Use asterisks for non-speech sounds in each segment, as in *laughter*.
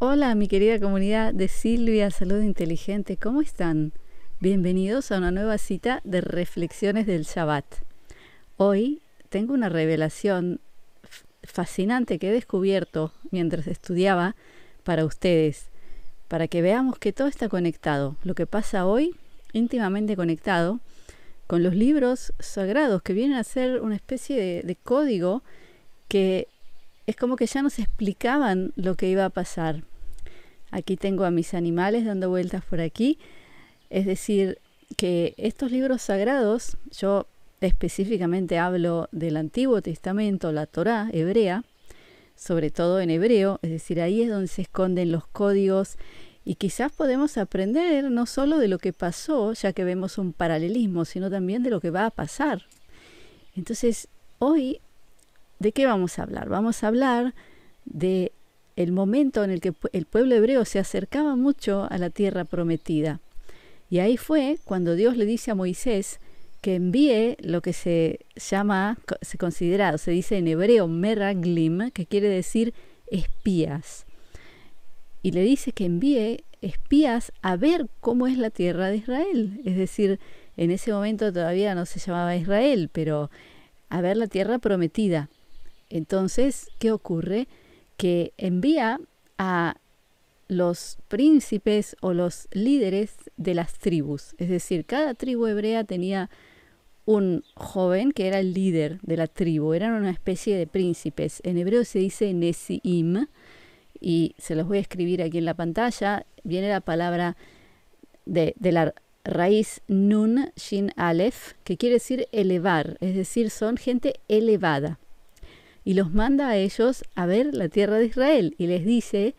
Hola mi querida comunidad de Silvia Salud Inteligente, ¿cómo están? Bienvenidos a una nueva cita de Reflexiones del Shabbat. Hoy tengo una revelación fascinante que he descubierto mientras estudiaba para ustedes, para que veamos que todo está conectado, lo que pasa hoy íntimamente conectado con los libros sagrados que vienen a ser una especie de, de código que es como que ya nos explicaban lo que iba a pasar. Aquí tengo a mis animales dando vueltas por aquí. Es decir, que estos libros sagrados, yo específicamente hablo del Antiguo Testamento, la Torá hebrea, sobre todo en hebreo, es decir, ahí es donde se esconden los códigos y quizás podemos aprender no solo de lo que pasó, ya que vemos un paralelismo, sino también de lo que va a pasar. Entonces, hoy ¿De qué vamos a hablar? Vamos a hablar de el momento en el que el pueblo hebreo se acercaba mucho a la tierra prometida. Y ahí fue cuando Dios le dice a Moisés que envíe lo que se llama, se considera, se dice en hebreo meraglim, que quiere decir espías. Y le dice que envíe espías a ver cómo es la tierra de Israel. Es decir, en ese momento todavía no se llamaba Israel, pero a ver la tierra prometida. Entonces, ¿qué ocurre? Que envía a los príncipes o los líderes de las tribus. Es decir, cada tribu hebrea tenía un joven que era el líder de la tribu, eran una especie de príncipes. En hebreo se dice Nesiim, y se los voy a escribir aquí en la pantalla. Viene la palabra de, la raíz Nun, Shin, Aleph, que quiere decir elevar, es decir, son gente elevada y los manda a ellos a ver la tierra de Israel y les dice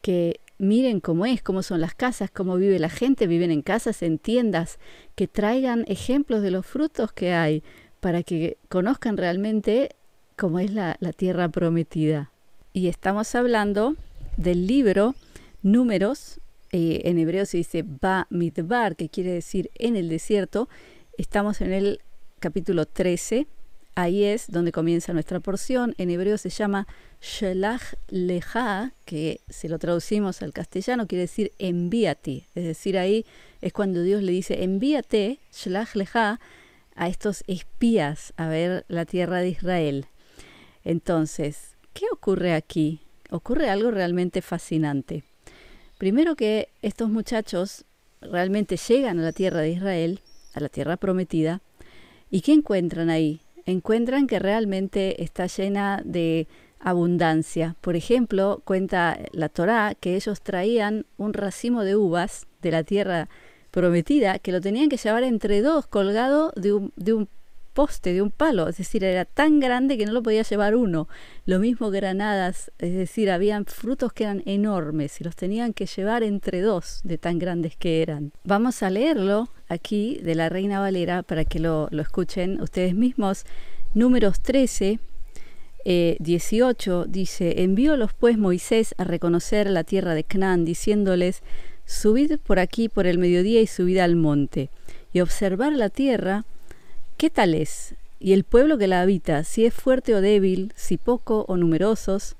que miren cómo es, cómo son las casas, cómo vive la gente, viven en casas, en tiendas, que traigan ejemplos de los frutos que hay para que conozcan realmente cómo es la, tierra prometida. Y estamos hablando del libro Números, eh, en hebreo se dice Ba Mitbar, que quiere decir en el desierto. Estamos en el capítulo 13, Ahí es donde comienza nuestra porción. En hebreo se llama Shelach Leja, que si lo traducimos al castellano quiere decir envíate. Es decir, ahí es cuando Dios le dice envíate, Shelach Leja, a estos espías a ver la tierra de Israel. Entonces, ¿qué ocurre aquí? Ocurre algo realmente fascinante. Primero que estos muchachos realmente llegan a la tierra de Israel, a la tierra prometida, ¿y qué encuentran ahí? encuentran que realmente está llena de abundancia. Por ejemplo, cuenta la Torá que ellos traían un racimo de uvas de la tierra prometida que lo tenían que llevar entre dos colgado de un, de un poste, de un palo, es decir, era tan grande que no lo podía llevar uno. Lo mismo granadas, es decir, habían frutos que eran enormes y los tenían que llevar entre dos, de tan grandes que eran. Vamos a leerlo aquí de la Reina Valera para que lo, lo escuchen ustedes mismos. Números 13, 18 eh, dice, los pues Moisés a reconocer la tierra de Cnán, diciéndoles, subid por aquí por el mediodía y subid al monte, y observar la tierra, ¿Qué tal es? Y el pueblo que la habita, si es fuerte o débil, si poco o numerosos.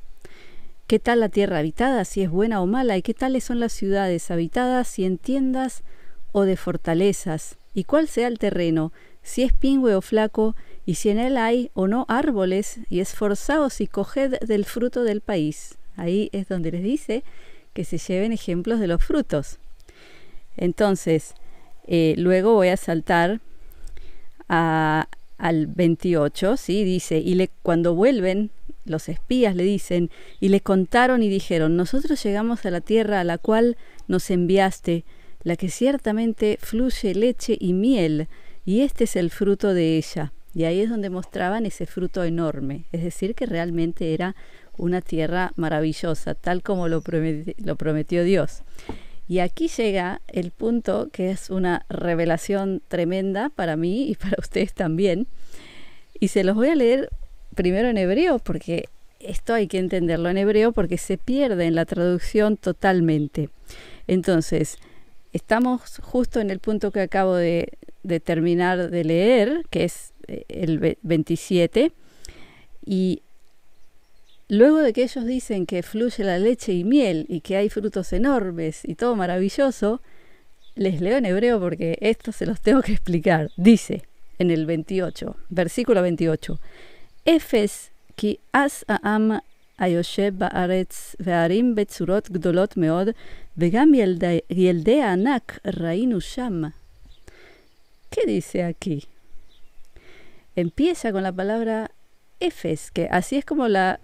¿Qué tal la tierra habitada, si es buena o mala? ¿Y qué tales son las ciudades habitadas, si en tiendas o de fortalezas? ¿Y cuál sea el terreno, si es pingüe o flaco? y si en él hay o no árboles, y esforzaos y coged del fruto del país. Ahí es donde les dice que se lleven ejemplos de los frutos. Entonces, eh, luego voy a saltar al 28, ¿sí? Dice, y le, cuando vuelven, los espías le dicen, y le contaron y dijeron, nosotros llegamos a la tierra a la cual nos enviaste, la que ciertamente fluye leche y miel, y este es el fruto de ella. Y ahí es donde mostraban ese fruto enorme, es decir, que realmente era una tierra maravillosa, tal como lo, lo prometió Dios. Y aquí llega el punto que es una revelación tremenda para mí y para *laughs* ustedes también. Y se los voy a leer primero en hebreo porque esto hay que entenderlo en hebreo porque se pierde en la traducción totalmente. Entonces, estamos justo en el punto que acabo de, terminar de leer, que es eh, el 27, y Luego de que ellos dicen que fluye la leche y miel y que hay frutos enormes y todo maravilloso, les leo en hebreo porque esto se los tengo que explicar. Dice en el 28, versículo 28, Efes ki as ¿Qué dice aquí? Empieza con la palabra Efes, que así es como la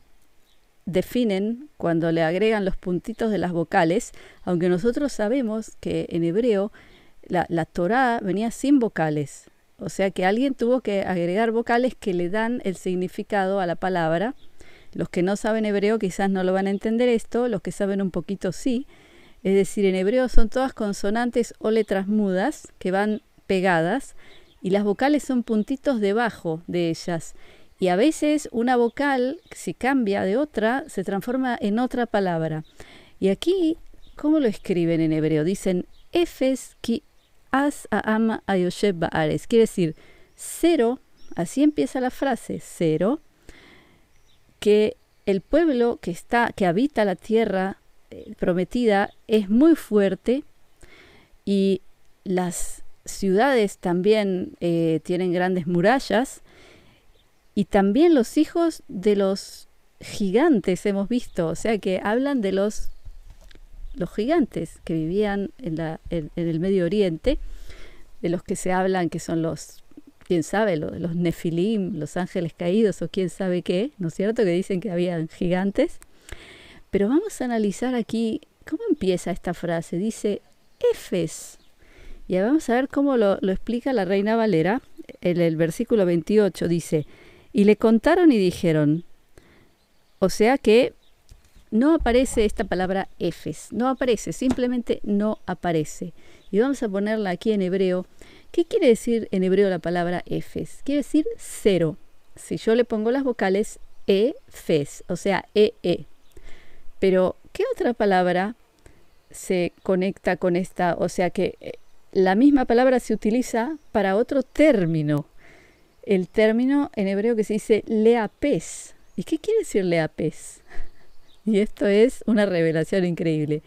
definen cuando le agregan los puntitos de las vocales, aunque nosotros sabemos que en hebreo la, la Torah venía sin vocales. O sea que alguien tuvo que agregar vocales que le dan el significado a la palabra. Los que no saben hebreo quizás no lo van a entender esto, los que saben un poquito sí. Es decir, en hebreo son todas consonantes o letras mudas que van pegadas y las vocales son puntitos debajo de ellas. Y a veces una vocal, si cambia de otra, se transforma en otra palabra. Y aquí, ¿cómo lo escriben en hebreo? Dicen Efes ki as a Yoseba baares. Quiere decir cero, así empieza la frase, cero, que el pueblo que está, que habita la tierra eh, prometida es muy fuerte y las ciudades también eh, tienen grandes murallas y también los hijos de los gigantes hemos visto, o sea que hablan de los, los gigantes que vivían en, el Medio Oriente, de los que se hablan que son los, quién sabe, los, los nefilim, los ángeles caídos o quién sabe qué, ¿no es cierto? Que dicen que habían gigantes. Pero vamos a analizar aquí cómo empieza esta frase. Dice Efes. Y vamos a ver cómo lo, lo explica la reina Valera. En el versículo 28 dice, y le contaron y dijeron, o sea que no aparece esta palabra Efes, no aparece, simplemente no aparece. Y vamos a ponerla aquí en hebreo. ¿Qué quiere decir en hebreo la palabra Efes? Quiere decir cero. Si yo le pongo las vocales Efes, o sea, EE. -E. Pero, ¿qué otra palabra se conecta con esta? O sea que eh, la misma palabra se utiliza para otro término el término en hebreo que se dice leapes. ¿Y qué quiere decir leapes? *laughs* Y esto es una revelación increíble.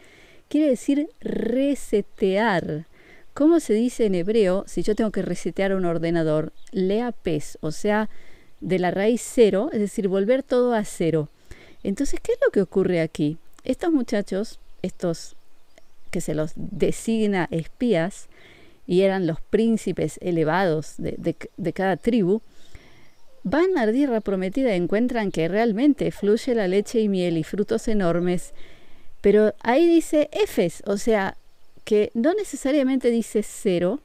Quiere decir resetear. ¿Cómo se dice en hebreo si yo tengo que resetear un ordenador? Leapes, o sea, de la raíz cero, es decir, volver todo a cero. Entonces, ¿qué es lo que ocurre aquí? Estos muchachos, estos que se los designa espías, y eran los príncipes elevados de, cada tribu, van a la tierra prometida y encuentran que realmente fluye la leche y miel y frutos enormes, pero ahí dice Efes, o sea, que no necesariamente dice cero,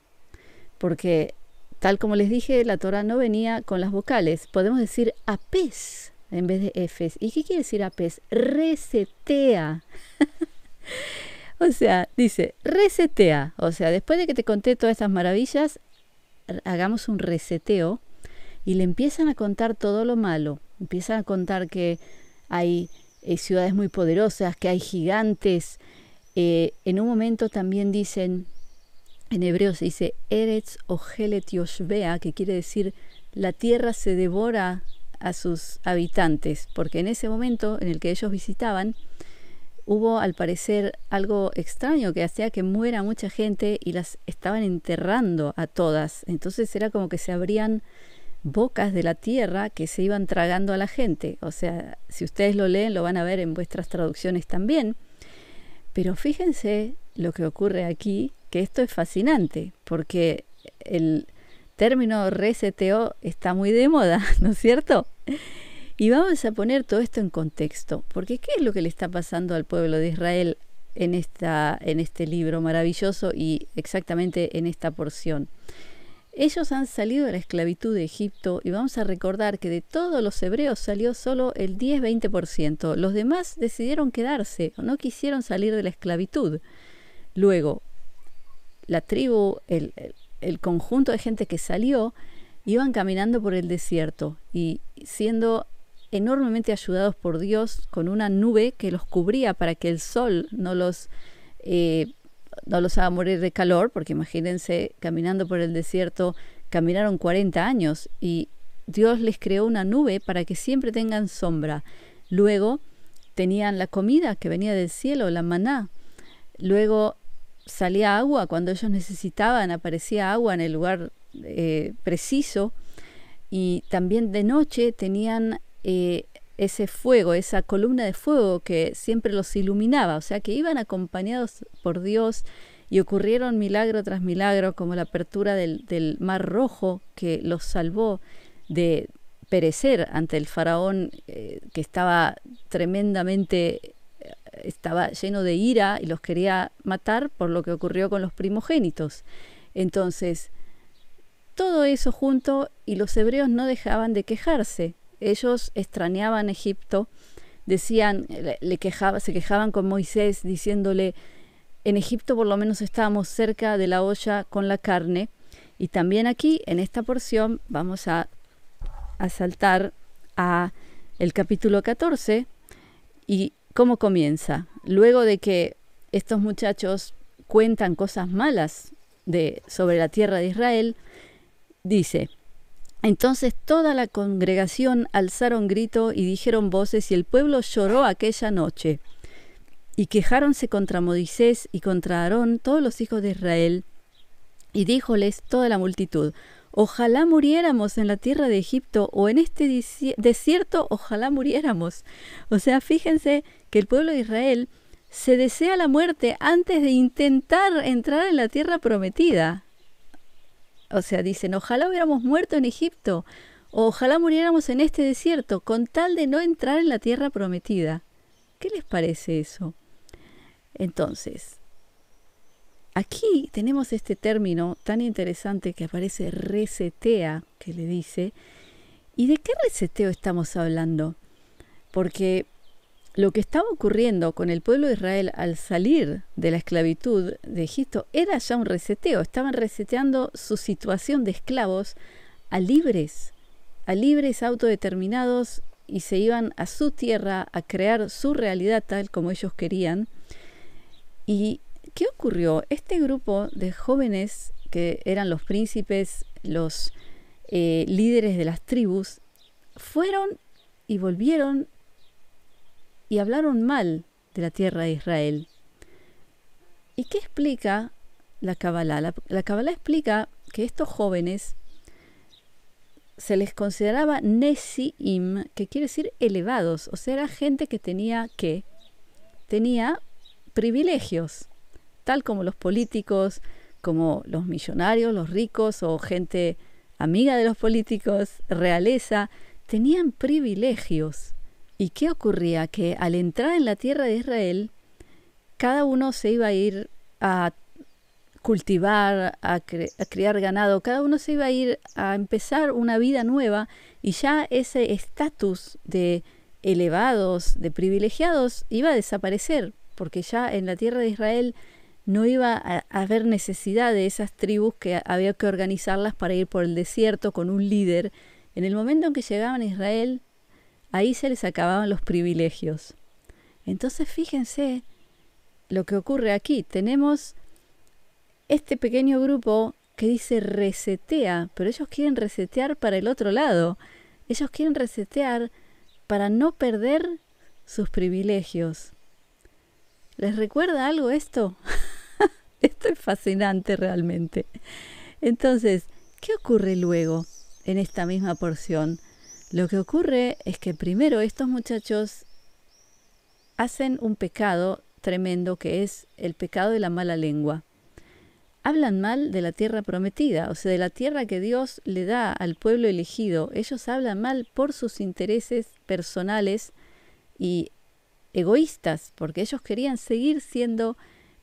porque tal como les dije, la Torah no venía con las vocales, podemos decir apes en vez de Efes. ¿Y qué quiere decir apes? Resetea. *laughs* O sea, dice, resetea. O sea, después de que te conté todas estas maravillas, hagamos un reseteo y le empiezan a contar todo lo malo. Empiezan a contar que hay eh, ciudades muy poderosas, que hay gigantes. Eh, en un momento también dicen, en hebreo se dice Eretz Ogelet Yoshvea, que quiere decir la tierra se devora a sus habitantes, porque en ese momento en el que ellos visitaban, hubo al parecer algo extraño que hacía que muera mucha gente y las estaban enterrando a todas. Entonces era como que se abrían bocas de la tierra que se iban tragando a la gente. O sea, si ustedes lo leen lo van a ver en vuestras traducciones también. Pero fíjense lo que ocurre aquí, que esto es fascinante, porque el término reseteo está muy de moda, *laughs* ¿no es cierto? Y vamos a poner todo esto en contexto, porque ¿qué es lo que le está pasando al pueblo de Israel en, esta, en este libro maravilloso y exactamente en esta porción? Ellos han salido de la esclavitud de Egipto y vamos a recordar que de todos los hebreos salió solo el 10-20%. Los demás decidieron quedarse no quisieron salir de la esclavitud. Luego, la tribu, el, el conjunto de gente que salió, iban caminando por el desierto y siendo enormemente ayudados por Dios con una nube que los cubría para que el sol no los, eh, no los haga morir de calor, porque imagínense, caminando por el desierto, caminaron 40 años y Dios les creó una nube para que siempre tengan sombra. Luego tenían la comida que venía del cielo, la maná. Luego salía agua cuando ellos necesitaban, aparecía agua en el lugar eh, preciso y también de noche tenían eh, ese fuego, esa columna de fuego que siempre los iluminaba, o sea que iban acompañados por Dios y ocurrieron milagro tras milagro, como la apertura del, mar rojo que los salvó de perecer ante el faraón eh, que estaba tremendamente eh, estaba lleno de ira y los quería matar por lo que ocurrió con los primogénitos. Entonces, todo eso junto y los hebreos no dejaban de quejarse ellos extrañaban Egipto, decían, le se quejaban con Moisés diciéndole, en Egipto por lo menos estábamos cerca de la olla con la carne, y también aquí, en esta porción, vamos a, saltar a el capítulo 14 y cómo comienza. Luego de que estos muchachos cuentan cosas malas de, sobre la tierra de Israel, dice, entonces toda la congregación alzaron grito y dijeron voces y el pueblo lloró aquella noche. Y quejáronse contra Moisés y contra Aarón todos los hijos de Israel. Y díjoles toda la multitud, ojalá muriéramos en la tierra de Egipto o en este desierto, ojalá muriéramos. O sea, fíjense que el pueblo de Israel se desea la muerte antes de intentar entrar en la tierra prometida o sea, dicen, ojalá hubiéramos muerto en Egipto, o ojalá muriéramos en este desierto, con tal de no entrar en la tierra prometida. ¿Qué les parece eso? Entonces, aquí tenemos este término tan interesante que aparece resetea, que le dice, ¿y de qué reseteo estamos hablando? Porque lo que estaba ocurriendo con el pueblo de Israel al salir de la esclavitud de Egipto era ya un reseteo, estaban reseteando su situación de esclavos a libres, a libres autodeterminados y se iban a su tierra a crear su realidad tal como ellos querían. ¿Y qué ocurrió? Este grupo de jóvenes que eran los príncipes, los eh, líderes de las tribus, fueron y volvieron y hablaron mal de la tierra de Israel. ¿Y qué explica la Kabbalah? La, Kabbalah explica que estos jóvenes se les consideraba Nesiim, que quiere decir elevados, o sea, era gente que tenía que tenía privilegios, tal como los políticos, como los millonarios, los ricos o gente amiga de los políticos, realeza, tenían privilegios. ¿Y qué ocurría? Que al entrar en la tierra de Israel, cada uno se iba a ir a cultivar, a, criar ganado, cada uno se iba a ir a empezar una vida nueva y ya ese estatus de elevados, de privilegiados, iba a desaparecer, porque ya en la tierra de Israel no iba a haber necesidad de esas tribus que había que organizarlas para ir por el desierto con un líder. En el momento en que llegaban a Israel, ahí se les acababan los privilegios. Entonces fíjense lo que ocurre aquí. Tenemos este pequeño grupo que dice resetea, pero ellos quieren resetear para el otro lado. Ellos quieren resetear para no perder sus privilegios. ¿Les recuerda algo esto? *laughs* esto es fascinante realmente. Entonces, ¿qué ocurre luego en esta misma porción? Lo que ocurre es que primero estos muchachos hacen un pecado tremendo que es el pecado de la mala lengua. Hablan mal de la tierra prometida, o sea, de la tierra que Dios le da al pueblo elegido. Ellos hablan mal por sus intereses personales y egoístas, porque ellos querían seguir siendo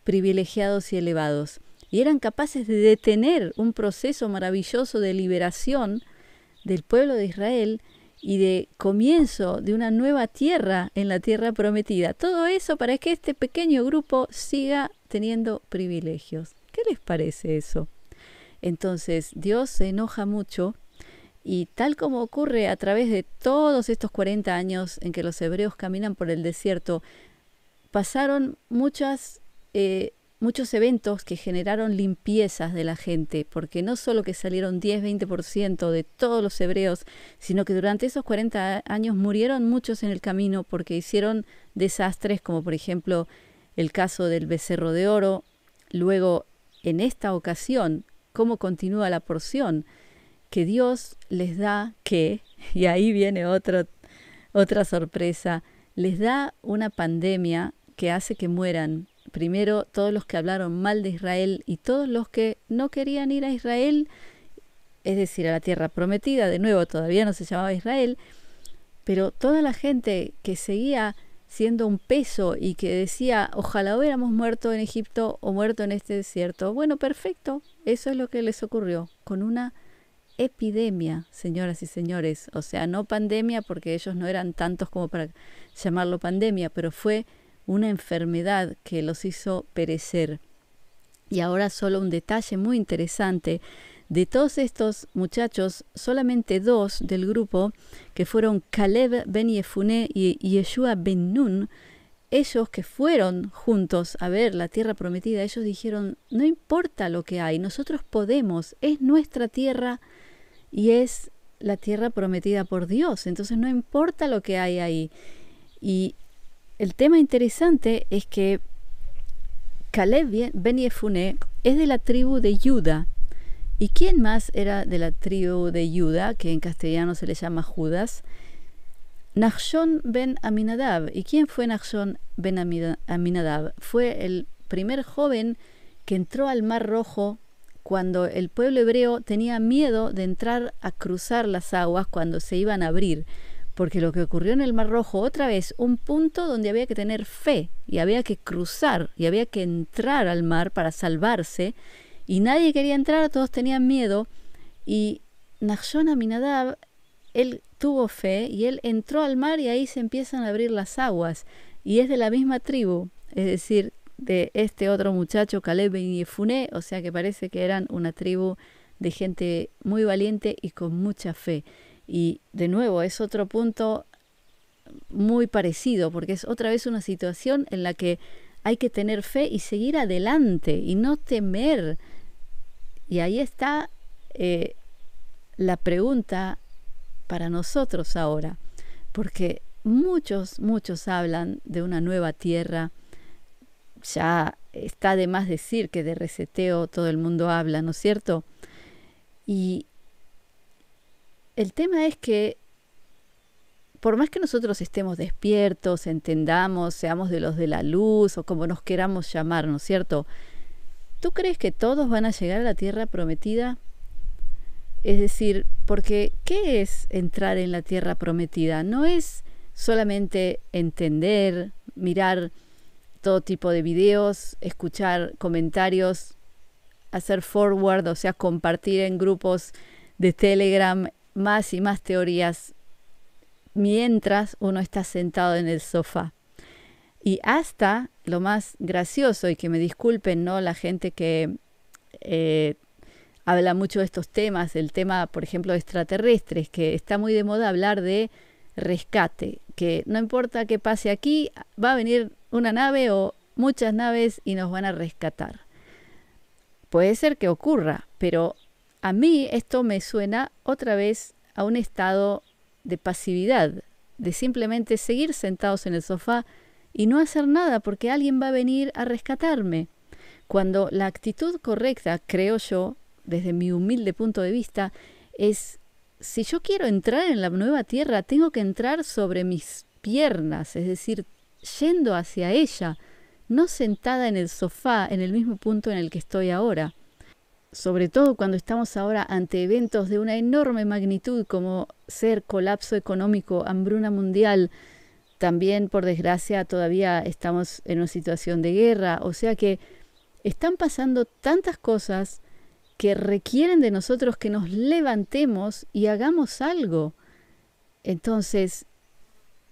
privilegiados y elevados. Y eran capaces de detener un proceso maravilloso de liberación del pueblo de Israel y de comienzo de una nueva tierra en la tierra prometida. Todo eso para que este pequeño grupo siga teniendo privilegios. ¿Qué les parece eso? Entonces Dios se enoja mucho y tal como ocurre a través de todos estos 40 años en que los hebreos caminan por el desierto, pasaron muchas eh, muchos eventos que generaron limpiezas de la gente, porque no solo que salieron 10-20% de todos los hebreos, sino que durante esos 40 años murieron muchos en el camino porque hicieron desastres, como por ejemplo el caso del becerro de oro. Luego, en esta ocasión, cómo continúa la porción que Dios les da que, *laughs* y ahí viene otro, otra sorpresa, les da una pandemia que hace que mueran primero todos los que hablaron mal de Israel y todos los que no querían ir a Israel, es decir, a la tierra prometida, de nuevo todavía no se llamaba Israel, pero toda la gente que seguía siendo un peso y que decía, ojalá hubiéramos muerto en Egipto o muerto en este desierto, bueno, perfecto, eso es lo que les ocurrió, con una epidemia, señoras y señores, o sea, no pandemia porque ellos no eran tantos como para llamarlo pandemia, pero fue una enfermedad que los hizo perecer. Y ahora solo un detalle muy interesante. De todos estos muchachos, solamente dos del grupo, que fueron Caleb Ben Yefuné y Yeshua Ben Nun, ellos que fueron juntos a ver la tierra prometida, ellos dijeron, no importa lo que hay, nosotros podemos, es nuestra tierra y es la tierra prometida por Dios, entonces no importa lo que hay ahí. Y el tema interesante es que Caleb Ben Yefuné es de la tribu de Judá. ¿Y quién más era de la tribu de Judá, que en castellano se le llama Judas? Nachshon ben Aminadab. ¿Y quién fue Nachshon ben Aminadab? Fue el primer joven que entró al Mar Rojo cuando el pueblo hebreo tenía miedo de entrar a cruzar las aguas cuando se iban a abrir porque lo que ocurrió en el Mar Rojo otra vez, un punto donde había que tener fe y había que cruzar y había que entrar al mar para salvarse y nadie quería entrar, todos tenían miedo y Nachshon Aminadab, él tuvo fe y él entró al mar y ahí se empiezan a abrir las aguas y es de la misma tribu, es decir, de este otro muchacho Caleb y Yefuné, o sea que parece que eran una tribu de gente muy valiente y con mucha fe. Y de nuevo, es otro punto muy parecido, porque es otra vez una situación en la que hay que tener fe y seguir adelante y no temer. Y ahí está eh, la pregunta para nosotros ahora, porque muchos, muchos hablan de una nueva tierra. Ya está de más decir que de reseteo todo el mundo habla, ¿no es cierto? Y el tema es que por más que nosotros estemos despiertos, entendamos, seamos de los de la luz o como nos queramos llamar, ¿no es cierto? ¿Tú crees que todos van a llegar a la tierra prometida? Es decir, porque ¿qué es entrar en la tierra prometida? No es solamente entender, mirar todo tipo de videos, escuchar comentarios, hacer forward, o sea, compartir en grupos de Telegram, más y más teorías mientras uno está sentado en el sofá. Y hasta lo más gracioso, y que me disculpen ¿no? la gente que eh, habla mucho de estos temas, el tema, por ejemplo, de extraterrestres, que está muy de moda hablar de rescate, que no importa qué pase aquí, va a venir una nave o muchas naves y nos van a rescatar. Puede ser que ocurra, pero a mí esto me suena otra vez a un estado de pasividad, de simplemente seguir sentados en el sofá y no hacer nada porque alguien va a venir a rescatarme. Cuando la actitud correcta, creo yo, desde mi humilde punto de vista, es si yo quiero entrar en la nueva tierra, tengo que entrar sobre mis piernas, es decir, yendo hacia ella, no sentada en el sofá en el mismo punto en el que estoy ahora sobre todo cuando estamos ahora ante eventos de una enorme magnitud como ser colapso económico, hambruna mundial, también por desgracia todavía estamos en una situación de guerra, o sea que están pasando tantas cosas que requieren de nosotros que nos levantemos y hagamos algo. Entonces,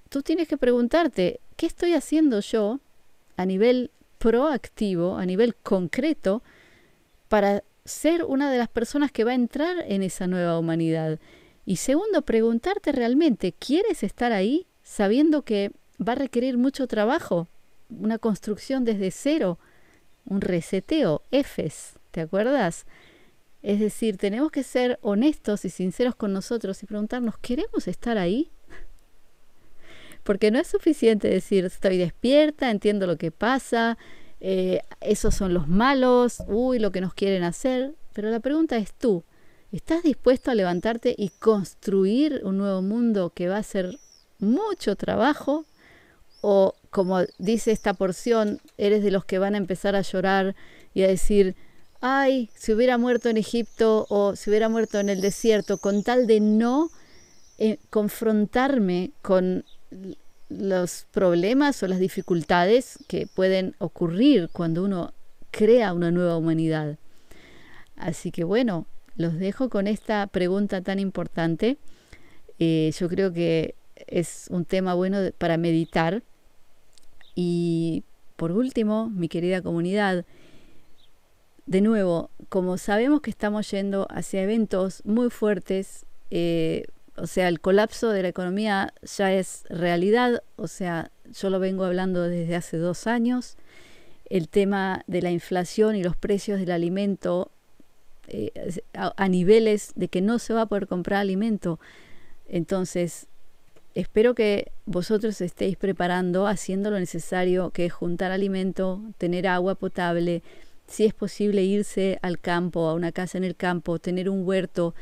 tú tienes que preguntarte, ¿qué estoy haciendo yo a nivel proactivo, a nivel concreto, para ser una de las personas que va a entrar en esa nueva humanidad. Y segundo, preguntarte realmente, ¿quieres estar ahí sabiendo que va a requerir mucho trabajo? Una construcción desde cero, un reseteo, Fs, ¿te acuerdas? Es decir, tenemos que ser honestos y sinceros con nosotros y preguntarnos, ¿queremos estar ahí? *laughs* Porque no es suficiente decir, estoy despierta, entiendo lo que pasa, eh, esos son los malos, uy, lo que nos quieren hacer. Pero la pregunta es tú, ¿estás dispuesto a levantarte y construir un nuevo mundo que va a ser mucho trabajo? ¿O como dice esta porción, eres de los que van a empezar a llorar y a decir, ay, si hubiera muerto en Egipto o si hubiera muerto en el desierto, con tal de no eh, confrontarme con los problemas o las dificultades que pueden ocurrir cuando uno crea una nueva humanidad. Así que bueno, los dejo con esta pregunta tan importante. Eh, yo creo que es un tema bueno para meditar. Y por último, mi querida comunidad, de nuevo, como sabemos que estamos yendo hacia eventos muy fuertes, eh, o sea, el colapso de la economía ya es realidad, o sea, yo lo vengo hablando desde hace dos años. El tema de la inflación y los precios del alimento eh, a, a niveles de que no se va a poder comprar alimento. Entonces, espero que vosotros estéis preparando, haciendo lo necesario, que es juntar alimento, tener agua potable, si es posible irse al campo, a una casa en el campo, tener un huerto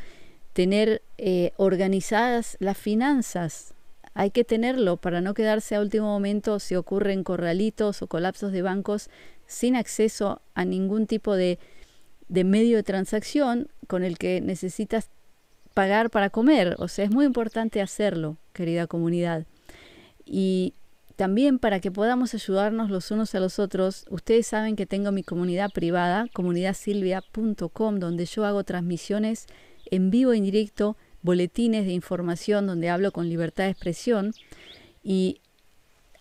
tener eh, organizadas las finanzas. Hay que tenerlo para no quedarse a último momento si ocurren corralitos o colapsos de bancos sin acceso a ningún tipo de, de medio de transacción con el que necesitas pagar para comer. O sea, es muy importante hacerlo, querida comunidad. Y también para que podamos ayudarnos los unos a los otros, ustedes saben que tengo mi comunidad privada, comunidadsilvia.com, donde yo hago transmisiones en vivo, en directo, boletines de información donde hablo con libertad de expresión. Y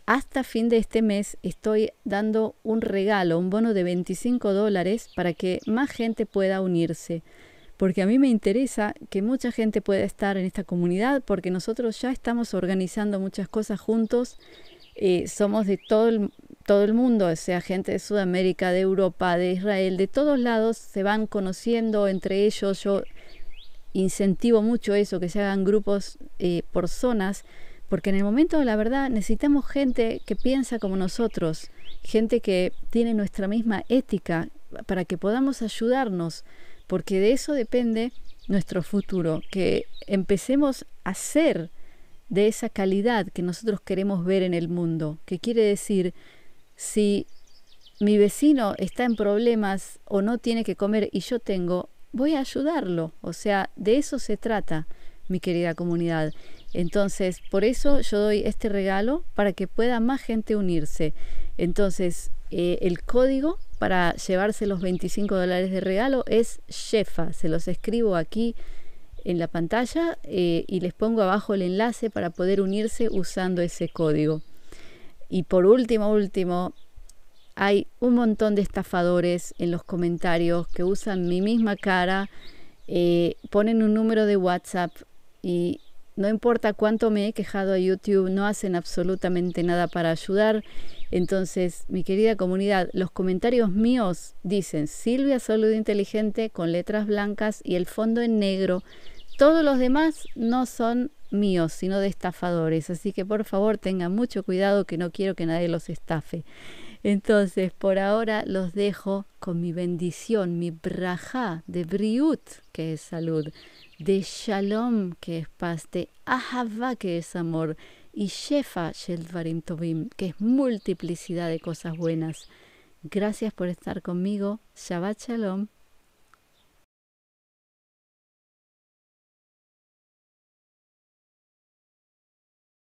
hasta fin de este mes estoy dando un regalo, un bono de 25 dólares para que más gente pueda unirse. Porque a mí me interesa que mucha gente pueda estar en esta comunidad porque nosotros ya estamos organizando muchas cosas juntos. Eh, somos de todo el, todo el mundo, sea, gente de Sudamérica, de Europa, de Israel, de todos lados se van conociendo entre ellos. Yo incentivo mucho eso, que se hagan grupos eh, por zonas, porque en el momento de la verdad necesitamos gente que piensa como nosotros, gente que tiene nuestra misma ética, para que podamos ayudarnos, porque de eso depende nuestro futuro, que empecemos a ser de esa calidad que nosotros queremos ver en el mundo, que quiere decir, si mi vecino está en problemas o no tiene que comer y yo tengo, voy a ayudarlo. O sea, de eso se trata, mi querida comunidad. Entonces, por eso yo doy este regalo para que pueda más gente unirse. Entonces, eh, el código para llevarse los 25 dólares de regalo es jefa Se los escribo aquí en la pantalla eh, y les pongo abajo el enlace para poder unirse usando ese código. Y por último, último, hay un montón de estafadores en los comentarios que usan mi misma cara, eh, ponen un número de WhatsApp y no importa cuánto me he quejado a YouTube, no hacen absolutamente nada para ayudar. Entonces, mi querida comunidad, los comentarios míos dicen Silvia Salud Inteligente con letras blancas y el fondo en negro. Todos los demás no son míos, sino de estafadores. Así que por favor tengan mucho cuidado que no quiero que nadie los estafe. Entonces, por ahora los dejo con mi bendición, mi braja de briut, que es salud, de shalom, que es paz, de ahava, que es amor, y shefa, varim tovim, que es multiplicidad de cosas buenas. Gracias por estar conmigo. Shabbat shalom.